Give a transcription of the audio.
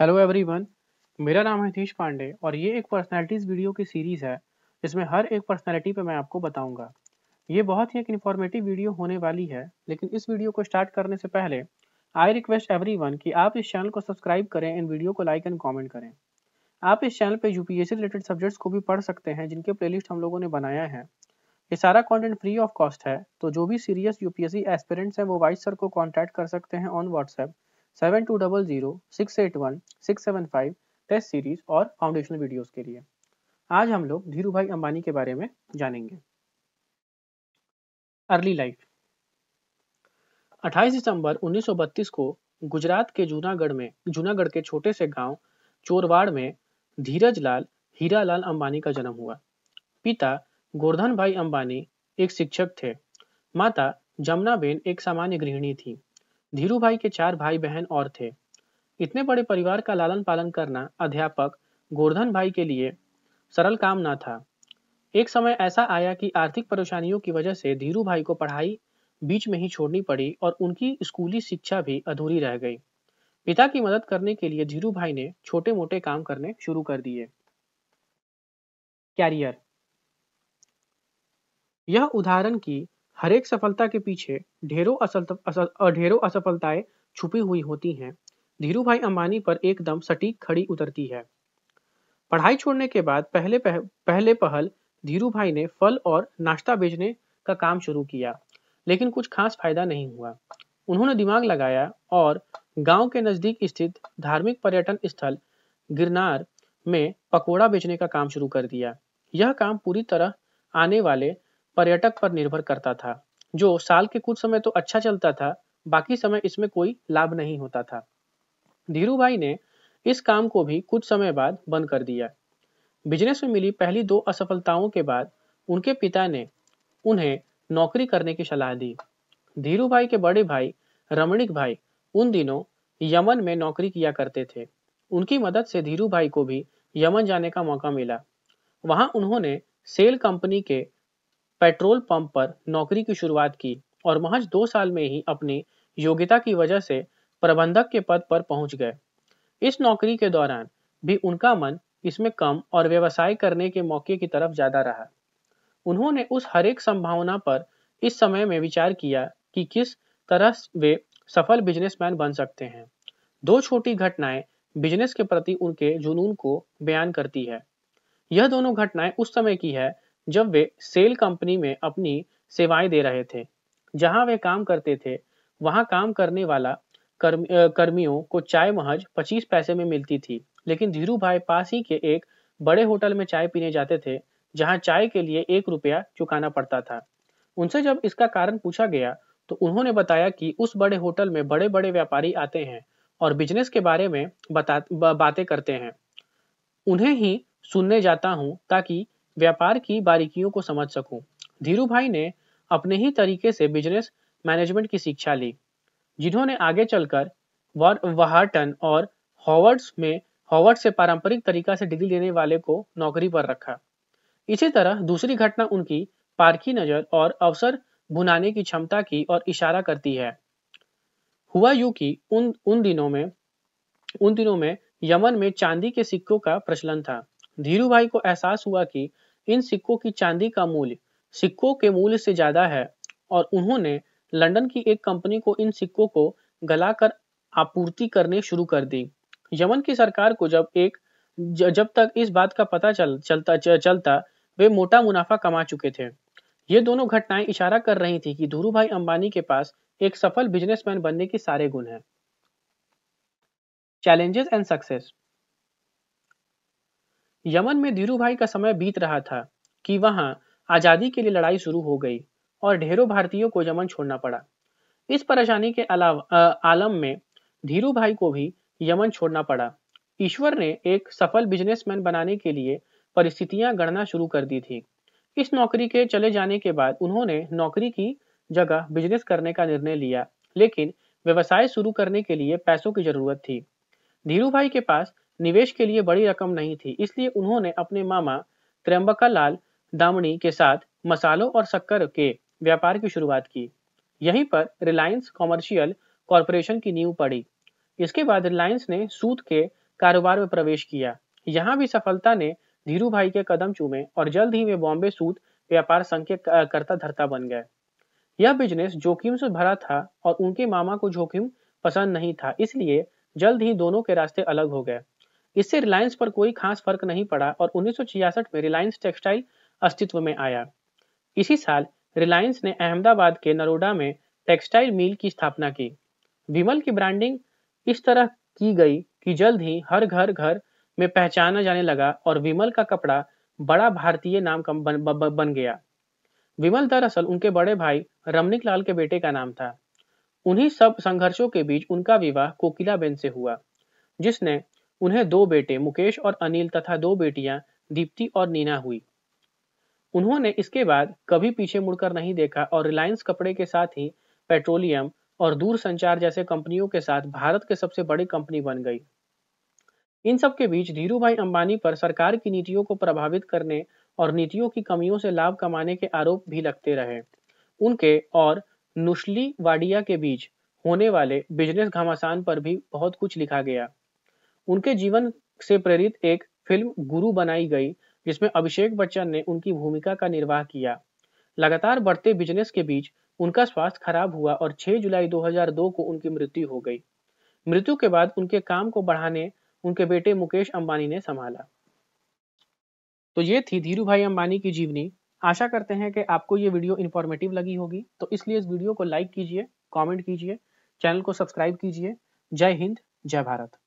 Hello everyone मेरा नाम है हितेश पांडे और ये एक पर्सनालिटीज़ वीडियो की सीरीज़ है जिसमें हर एक पर्सनालिटी पे मैं आपको बताऊंगा ये बहुत ही एक इन्फॉर्मेटिव वीडियो होने वाली है लेकिन इस वीडियो को स्टार्ट करने से पहले आई रिक्वेस्ट एवरीवन कि आप इस चैनल को सब्सक्राइब करें इन वीडियो को लाइक एंड कॉमेंट करें आप इस चैनल पर यू रिलेटेड सब्जेक्ट्स को भी पढ़ सकते हैं जिनके प्ले हम लोगों ने बनाया है ये सारा कॉन्टेंट फ्री ऑफ कॉस्ट है तो जो भी सीरियस यूपीएससी एस्पिरेंट्स हैं वो वाइस सर को कॉन्टैक्ट कर सकते हैं on WhatsApp seven two double zero six eight one six seven five test series और फाउंडेशनल वीडियोस के लिए आज हम लोग धीरू भाई अंबानी के बारे में जानेंगे अर्ली लाइफ 28 दिसंबर 1932 को गुजरात के जूनागढ़ में जूनागढ़ के छोटे से गांव चोरवाड़ में धीरज लाल हीरा लाल अंबानी का जन्म हुआ पिता गोर्धन भाई अंबानी एक शिक्षक थे माता जमुना बेन एक सामान्य गृहिणी थी धीरू भाई के चार भाई बहन और थे इतने बड़े परिवार का लालन पालन करना अध्यापक गोर्धन भाई के लिए सरल काम न था एक समय ऐसा आया कि आर्थिक परेशानियों की वजह से धीरू भाई को पढ़ाई बीच में ही छोड़नी पड़ी और उनकी स्कूली शिक्षा भी अधूरी रह गई पिता की मदद करने के लिए धीरू भाई ने छोटे मोटे काम करने शुरू कर दिए कैरियर यह उदाहरण की हर एक सफलता के पीछे ढेरों असल ढेरों असफलताएं छुपी हुई होती हैं धीरू भाई अंबानी पर एकदम सटीक खड़ी उतरती है पढ़ाई छोड़ने के बाद पहले पह, पहले पहल धीरू भाई ने फल और नाश्ता बेचने का काम शुरू किया लेकिन कुछ खास फायदा नहीं हुआ उन्होंने दिमाग लगाया और गांव के नजदीक स्थित धार्मिक पर्यटन स्थल गिरनार में पकोड़ा बेचने का काम शुरू कर दिया यह काम पूरी तरह आने वाले पर्यटक पर निर्भर करता था जो साल के कुछ समय तो अच्छा चलता था बाकी समय इसमें कोई लाभ नहीं होता था धीरू भाई ने इस काम को भी कुछ समय बाद बंद कर दिया बिजनेस में मिली पहली दो असफलताओं के बाद उनके पिता ने उन्हें नौकरी करने की सलाह दी धीरू भाई के बड़े भाई रमणिक भाई उन दिनों यमन में नौकरी किया करते थे उनकी मदद से धीरू भाई को भी यमन जाने का मौका मिला वहां उन्होंने सेल कंपनी के पेट्रोल पंप पर नौकरी की शुरुआत की और महज दो साल में ही अपनी योग्यता की वजह से प्रबंधक के पद पर पहुंच गए इस नौकरी के दौरान भी उनका मन इसमें कम और व्यवसाय करने के मौके की तरफ ज्यादा रहा उन्होंने उस हरेक संभावना पर इस समय में विचार किया कि किस तरह वे सफल बिजनेसमैन बन सकते हैं दो छोटी घटनाएं बिजनेस के प्रति उनके जुनून को बयान करती है यह दोनों घटनाएं उस समय की है जब वे सेल कंपनी में अपनी सेवाएं दे रहे थे जहां वे काम करते थे वहां काम करने वाला कर्म, कर्मियों को चाय महज 25 पैसे में मिलती थी लेकिन धीरू भाई पास ही के एक बड़े होटल में चाय पीने जाते थे जहां चाय के लिए एक रुपया चुकाना पड़ता था उनसे जब इसका कारण पूछा गया तो उन्होंने बताया कि उस बड़े होटल में बड़े बड़े व्यापारी आते हैं और बिजनेस के बारे में बता बातें करते हैं उन्हें ही सुनने जाता हूं ताकि व्यापार की बारीकियों को समझ सकूं। धीरू भाई ने अपने ही तरीके से बिजनेस मैनेजमेंट की शिक्षा ली जिन्होंने आगे चलकर वहाटन और हॉवर्ड्स में हॉवर्ड से पारंपरिक तरीका से डिग्री लेने वाले को नौकरी पर रखा इसी तरह दूसरी घटना उनकी पारखी नजर और अवसर भुनाने की क्षमता की और इशारा करती है हुआ यू कि उन उन दिनों में उन दिनों में यमन में चांदी के सिक्कों का प्रचलन था धीरू भाई को एहसास हुआ कि इन सिक्कों की चांदी का मूल्य सिक्कों के मूल्य से ज्यादा है और उन्होंने लंदन की एक कंपनी को इन सिक्कों को गलाकर आपूर्ति करने शुरू कर दी यमन की सरकार को जब एक जब तक इस बात का पता चल चलता चलता वे मोटा मुनाफा कमा चुके थे ये दोनों घटनाएं इशारा कर रही थी कि धीरू भाई अंबानी के पास एक सफल बिजनेसमैन बनने के सारे गुण हैं चैलेंजेस एंड सक्सेस यमन में धीरू भाई का समय बीत रहा था कि वहां आज़ादी के लिए लड़ाई शुरू हो गई और ढेरों भारतीयों को यमन छोड़ना पड़ा इस परेशानी के अलावा आलम में धीरू भाई को भी यमन छोड़ना पड़ा ईश्वर ने एक सफल बिजनेसमैन बनाने के लिए परिस्थितियां गणना शुरू कर दी थी इस नौकरी के चले जाने के बाद उन्होंने नौकरी की जगह बिजनेस करने का निर्णय लिया लेकिन व्यवसाय शुरू करने के लिए पैसों की जरूरत थी धीरू भाई के पास निवेश के लिए बड़ी रकम नहीं थी इसलिए उन्होंने अपने मामा त्रम्बका लाल दामी के साथ मसालों और शक्कर के व्यापार की शुरुआत की यहीं पर रिलायंस कॉमर्शियल कॉरपोरेशन की नींव पड़ी इसके बाद रिलायंस ने सूत के कारोबार में प्रवेश किया यहाँ भी सफलता ने धीरू भाई के कदम चूमे और जल्द ही वे बॉम्बे सूत व्यापार संघ के कर्ता धरता बन गए यह बिजनेस जोखिम से भरा था और उनके मामा को जोखिम पसंद नहीं था इसलिए जल्द ही दोनों के रास्ते अलग हो गए इससे रिलायंस पर कोई खास फर्क नहीं पड़ा और 1966 में रिलायंस टेक्सटाइल अस्तित्व में आया इसी साल रिलायंस ने अहमदाबाद के नरोडा में टेक्सटाइल मिल की स्थापना की विमल की ब्रांडिंग इस तरह की गई कि जल्द ही हर घर घर में पहचाना जाने लगा और विमल का कपड़ा बड़ा भारतीय नाम का बन, ब, ब, बन गया विमल दरअसल उनके बड़े भाई रमनिक लाल के बेटे का नाम था उन्हीं सब संघर्षों के बीच उनका विवाह कोकिलाबेन से हुआ जिसने उन्हें दो बेटे मुकेश और अनिल तथा दो बेटियां दीप्ति और नीना हुई उन्होंने इसके बाद कभी पीछे मुड़कर नहीं देखा और रिलायंस कपड़े के साथ ही पेट्रोलियम और दूर संचार जैसे कंपनियों के साथ भारत के सबसे बड़ी कंपनी बन गई इन सब के बीच धीरू भाई अंबानी पर सरकार की नीतियों को प्रभावित करने और नीतियों की कमियों से लाभ कमाने के आरोप भी लगते रहे उनके और नुस्ली वाडिया के बीच होने वाले बिजनेस घमासान पर भी बहुत कुछ लिखा गया उनके जीवन से प्रेरित एक फिल्म गुरु बनाई गई जिसमें अभिषेक बच्चन ने उनकी भूमिका का निर्वाह किया लगातार बढ़ते बिजनेस के बीच उनका स्वास्थ्य खराब हुआ और 6 जुलाई 2002 को उनकी मृत्यु हो गई मृत्यु के बाद उनके काम को बढ़ाने उनके बेटे मुकेश अंबानी ने संभाला तो ये थी धीरू भाई अंबानी की जीवनी आशा करते हैं कि आपको ये वीडियो इन्फॉर्मेटिव लगी होगी तो इसलिए इस वीडियो को लाइक कीजिए कमेंट कीजिए चैनल को सब्सक्राइब कीजिए जय हिंद जय भारत